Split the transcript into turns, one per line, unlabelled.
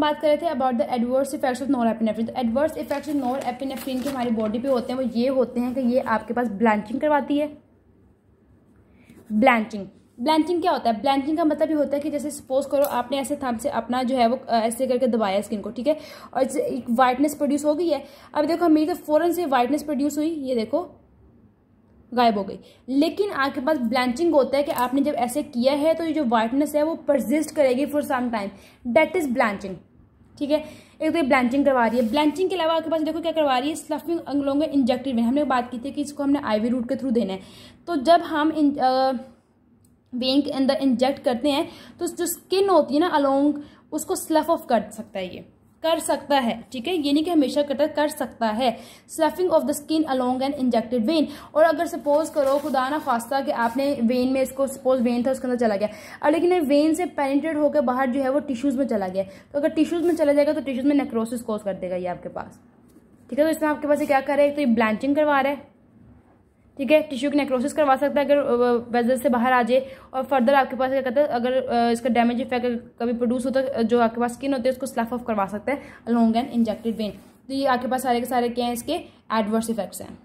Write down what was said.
बात कर रहे थे about the adverse effects of norepinephrine तो adverse effects of norepinephrine के हमारी बॉडी पे होते हैं वो ये होते हैं कि ये आपके पास ब्लैंचिंग करवाती है ब्लैंचिंग ब्लैंचिंग क्या होता है ब्लैंचिंग का मतलब ये होता है कि जैसे सपोज करो आपने ऐसे थम से अपना जो है वो ऐसे करके दबाया स्किन को ठीक है और एक वाइटनेस प्रोड्यूस हो गई है अब देखो मेरी तो फ़ौरन से वाइटनेस प्रोड्यूस हुई ये देखो गायब हो गई लेकिन आपके पास ब्लैंचिंग होता है कि आपने जब ऐसे किया है तो ये जो वाइटनेस है वो परजिस्ट करेगी for some time that is blanching ठीक है एक तो ये ब्लैंचिंग करवा रही है ब्लैंचिंग के अलावा आपके पास देखो क्या करवा रही है स्लफिंग अंगलोंगे इंजेक्टिव में हमने बात की थी कि इसको हमने आई रूट के थ्रू देना है तो जब हम इन, वेन के अंदर इंजेक्ट करते हैं तो जो स्किन होती है ना अलोंग उसको स्लफ ऑफ कर सकता है ये कर सकता है ठीक है ये नहीं कि हमेशा कटर कर सकता है sloughing of the skin along an injected vein और अगर सपोज करो खुदा ना खास्ता कि आपने वेन में इसको सपोज वेन था उसके अंदर चला गया और लेकिन वेन से पेनिट्रेट होकर बाहर जो है वो टिश्यूज़ में चला गया तो अगर टिश्यूज़ में चला जाएगा तो टिश्यूज़ में नेक्रोसिस कोज कर देगा ये आपके पास ठीक है तो इसमें आपके पास क्या कर रहा है तो ये ब्लैंचिंग करवा रहा है ठीक है टिश्यू की नेक्रोसिस करवा सकता है अगर वेजल से बाहर आ जाए और फर्दर आपके पास क्या कहते हैं अगर इसका डैमेज इफेक्ट कभी प्रोड्यूस होता है जो आपके पास स्किन होती है उसको स्लैफ ऑफ करवा सकते हैं लॉन्ग एंड इंजेक्टेड वेन तो ये आपके पास सारे के सारे क्या हैं इसके एडवर्स इफेक्ट्स हैं